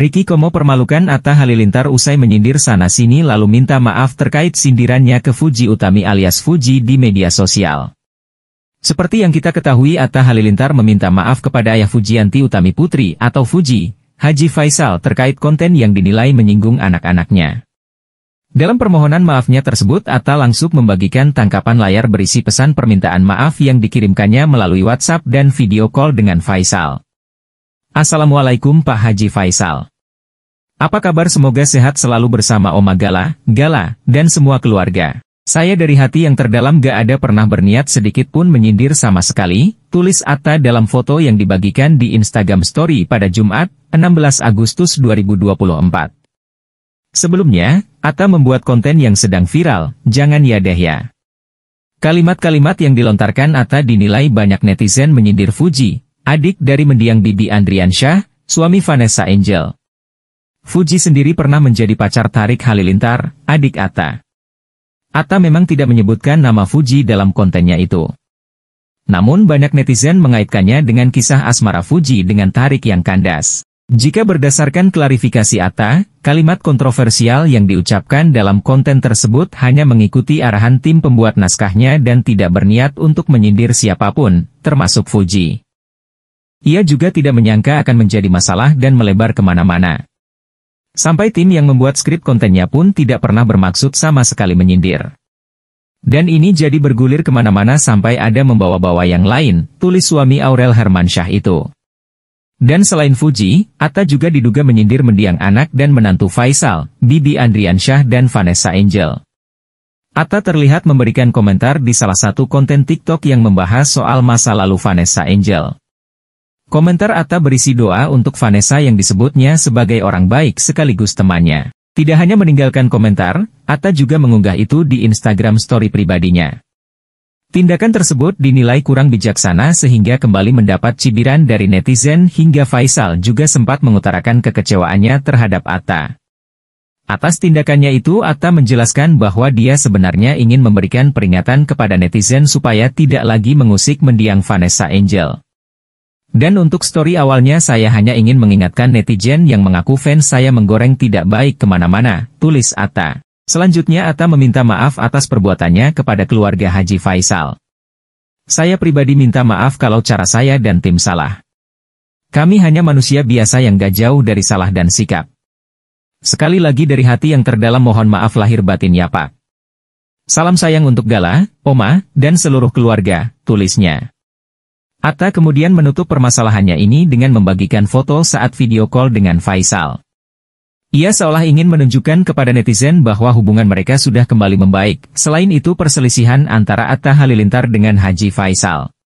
Riki Komo permalukan Atta Halilintar usai menyindir sana-sini lalu minta maaf terkait sindirannya ke Fuji Utami alias Fuji di media sosial. Seperti yang kita ketahui Atta Halilintar meminta maaf kepada ayah Fujianti Utami Putri atau Fuji, Haji Faisal terkait konten yang dinilai menyinggung anak-anaknya. Dalam permohonan maafnya tersebut Atta langsung membagikan tangkapan layar berisi pesan permintaan maaf yang dikirimkannya melalui WhatsApp dan video call dengan Faisal. Assalamualaikum Pak Haji Faisal. Apa kabar semoga sehat selalu bersama Oma Gala, Gala, dan semua keluarga. Saya dari hati yang terdalam gak ada pernah berniat sedikit pun menyindir sama sekali, tulis Atta dalam foto yang dibagikan di Instagram Story pada Jumat, 16 Agustus 2024. Sebelumnya, Atta membuat konten yang sedang viral, jangan ya deh ya. Kalimat-kalimat yang dilontarkan Atta dinilai banyak netizen menyindir Fuji, adik dari mendiang Bibi Andriansyah, suami Vanessa Angel. Fuji sendiri pernah menjadi pacar Tarik Halilintar, adik Atta. Atta memang tidak menyebutkan nama Fuji dalam kontennya itu. Namun banyak netizen mengaitkannya dengan kisah asmara Fuji dengan Tarik yang kandas. Jika berdasarkan klarifikasi Atta, kalimat kontroversial yang diucapkan dalam konten tersebut hanya mengikuti arahan tim pembuat naskahnya dan tidak berniat untuk menyindir siapapun, termasuk Fuji. Ia juga tidak menyangka akan menjadi masalah dan melebar kemana-mana. Sampai tim yang membuat skrip kontennya pun tidak pernah bermaksud sama sekali menyindir. Dan ini jadi bergulir kemana-mana sampai ada membawa-bawa yang lain, tulis suami Aurel Hermansyah itu. Dan selain Fuji, Atta juga diduga menyindir mendiang anak dan menantu Faisal, Bibi Andriansyah dan Vanessa Angel. Atta terlihat memberikan komentar di salah satu konten TikTok yang membahas soal masa lalu Vanessa Angel. Komentar Atta berisi doa untuk Vanessa yang disebutnya sebagai orang baik sekaligus temannya. Tidak hanya meninggalkan komentar, Atta juga mengunggah itu di Instagram story pribadinya. Tindakan tersebut dinilai kurang bijaksana sehingga kembali mendapat cibiran dari netizen hingga Faisal juga sempat mengutarakan kekecewaannya terhadap Atta. Atas tindakannya itu Atta menjelaskan bahwa dia sebenarnya ingin memberikan peringatan kepada netizen supaya tidak lagi mengusik mendiang Vanessa Angel. Dan untuk story awalnya saya hanya ingin mengingatkan netizen yang mengaku fans saya menggoreng tidak baik kemana-mana, tulis Atta. Selanjutnya Atta meminta maaf atas perbuatannya kepada keluarga Haji Faisal. Saya pribadi minta maaf kalau cara saya dan tim salah. Kami hanya manusia biasa yang gak jauh dari salah dan sikap. Sekali lagi dari hati yang terdalam mohon maaf lahir batin ya Pak. Salam sayang untuk Gala, Oma, dan seluruh keluarga, tulisnya. Atta kemudian menutup permasalahannya ini dengan membagikan foto saat video call dengan Faisal. Ia seolah ingin menunjukkan kepada netizen bahwa hubungan mereka sudah kembali membaik. Selain itu perselisihan antara Atta Halilintar dengan Haji Faisal.